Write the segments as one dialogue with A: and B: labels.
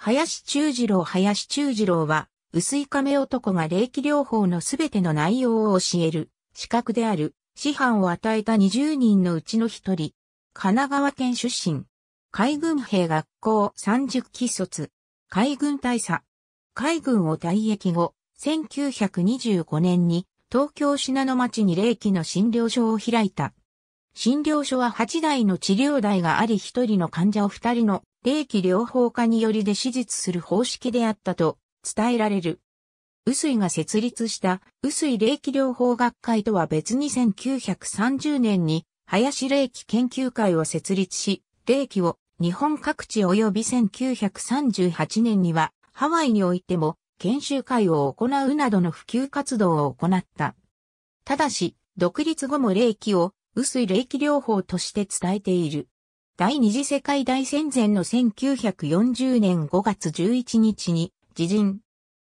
A: 林中次郎林中次郎は、薄い亀男が霊気療法のすべての内容を教える、資格である、師範を与えた20人のうちの一人、神奈川県出身、海軍兵学校30期卒、海軍大佐、海軍を退役後、1925年に東京品の町に霊気の診療所を開いた。診療所は8台の治療台があり1人の患者を2人の霊気療法家によりで手術する方式であったと伝えられる。薄井が設立した薄井霊気療法学会とは別に1930年に林霊気研究会を設立し、霊気を日本各地及び1938年にはハワイにおいても研修会を行うなどの普及活動を行った。ただし、独立後も霊気を薄い霊気療法として伝えている。第二次世界大戦前の1940年5月11日に、自陣。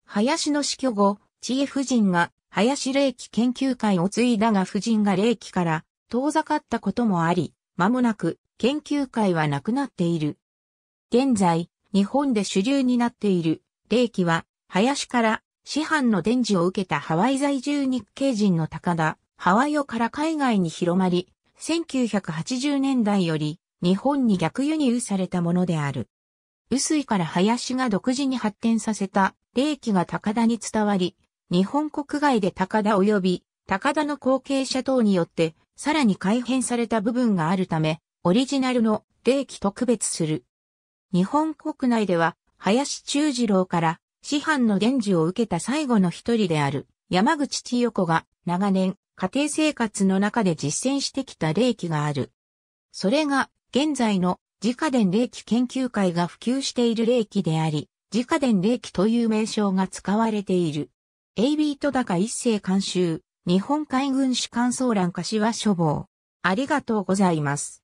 A: 林の死去後、知恵夫人が林霊気研究会を継いだが夫人が霊気から遠ざかったこともあり、間もなく研究会はなくなっている。現在、日本で主流になっている霊気は、林から師範の伝授を受けたハワイ在住日系人の高田、ハワイオから海外に広まり、1980年代より日本に逆輸入されたものである。薄いから林が独自に発展させた霊気が高田に伝わり、日本国外で高田及び高田の後継者等によってさらに改変された部分があるため、オリジナルの霊気と区別する。日本国内では林中次郎から師範の伝授を受けた最後の一人である山口千代子が長年家庭生活の中で実践してきた霊気がある。それが現在の自家伝霊気研究会が普及している霊気であり、自家伝霊気という名称が使われている。AB 戸高一世監修、日本海軍士官総欄柏書房。ありがとうございます。